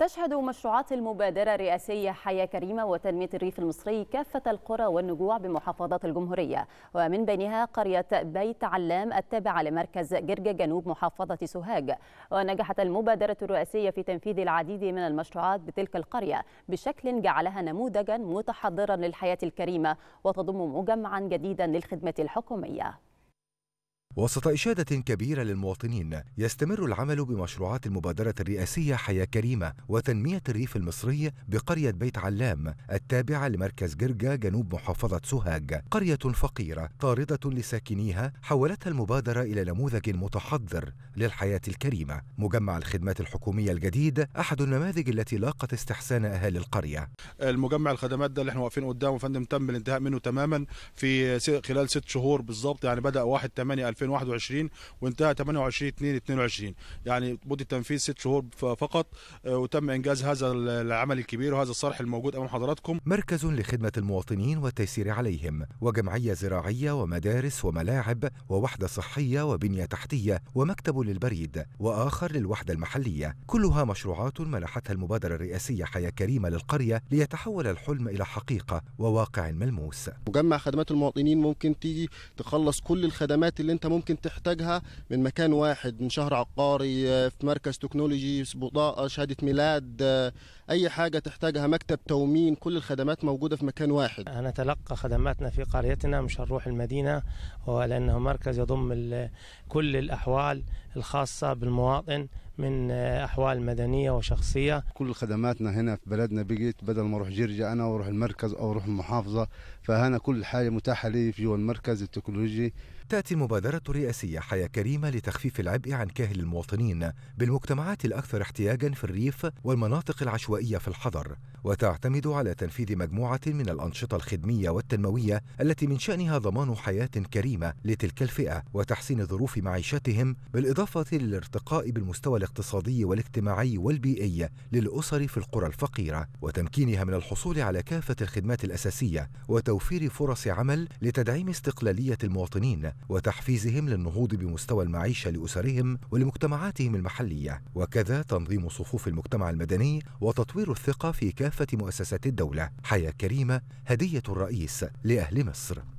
تشهد مشروعات المبادرة الرئاسية حياة كريمة وتنمية الريف المصري كافة القرى والنجوع بمحافظات الجمهورية ومن بينها قرية بيت علام التابعة لمركز جرجة جنوب محافظة سوهاج ونجحت المبادرة الرئاسية في تنفيذ العديد من المشروعات بتلك القرية بشكل جعلها نموذجا متحضرا للحياة الكريمة وتضم مجمعا جديدا للخدمة الحكومية وسط إشادة كبيرة للمواطنين يستمر العمل بمشروعات المبادرة الرئاسية حياة كريمة وتنمية الريف المصري بقرية بيت علام التابعة لمركز جرجا جنوب محافظة سوهاج قرية فقيرة طاردة لساكنيها حولتها المبادرة إلى نموذج متحضر للحياة الكريمة مجمع الخدمات الحكومية الجديد أحد النماذج التي لاقت استحسان أهالي القرية المجمع الخدمات ده اللي احنا واقفين قدامه فندم تم الانتهاء منه تماما في خلال ست شهور بالظبط يعني بدأ 1 8 2021 وانتهى 28 2 22 يعني مده تنفيذ ست شهور فقط آه، وتم انجاز هذا العمل الكبير وهذا الصرح الموجود امام حضراتكم مركز لخدمه المواطنين والتيسير عليهم وجمعيه زراعيه ومدارس وملاعب ووحده صحيه وبنيه تحتيه ومكتب للبريد واخر للوحده المحليه كلها مشروعات منحتها المبادره الرئاسيه حياه كريمه للقريه ليتحول الحلم الى حقيقه وواقع ملموس مجمع خدمات المواطنين ممكن تيجي تخلص كل الخدمات اللي انت ممكن ممكن تحتاجها من مكان واحد من شهر عقاري آه، في مركز تكنولوجي بضاءه شهاده ميلاد آه، اي حاجه تحتاجها مكتب تومين كل الخدمات موجوده في مكان واحد انا تلقى خدماتنا في قريتنا مش هنروح المدينه ولانه مركز يضم كل الاحوال الخاصه بالمواطن من احوال مدنيه وشخصيه كل خدماتنا هنا في بلدنا بقيت بدل ما اروح جرجة انا واروح المركز او اروح المحافظه فهنا كل حاجه متاحه لي في جوا المركز التكنولوجي تاتي مبادره رئاسيه حياه كريمه لتخفيف العبء عن كاهل المواطنين بالمجتمعات الاكثر احتياجا في الريف والمناطق العشوائيه في الحضر وتعتمد على تنفيذ مجموعه من الانشطه الخدميه والتنمويه التي من شانها ضمان حياه كريمه لتلك الفئه وتحسين ظروف معيشتهم بالاضافه للارتقاء بالمستوى الاقتصادي والاجتماعي والبيئي للأسر في القرى الفقيرة وتمكينها من الحصول على كافة الخدمات الأساسية وتوفير فرص عمل لتدعيم استقلالية المواطنين وتحفيزهم للنهوض بمستوى المعيشة لأسرهم ولمجتمعاتهم المحلية وكذا تنظيم صفوف المجتمع المدني وتطوير الثقة في كافة مؤسسات الدولة حياة كريمة هدية الرئيس لأهل مصر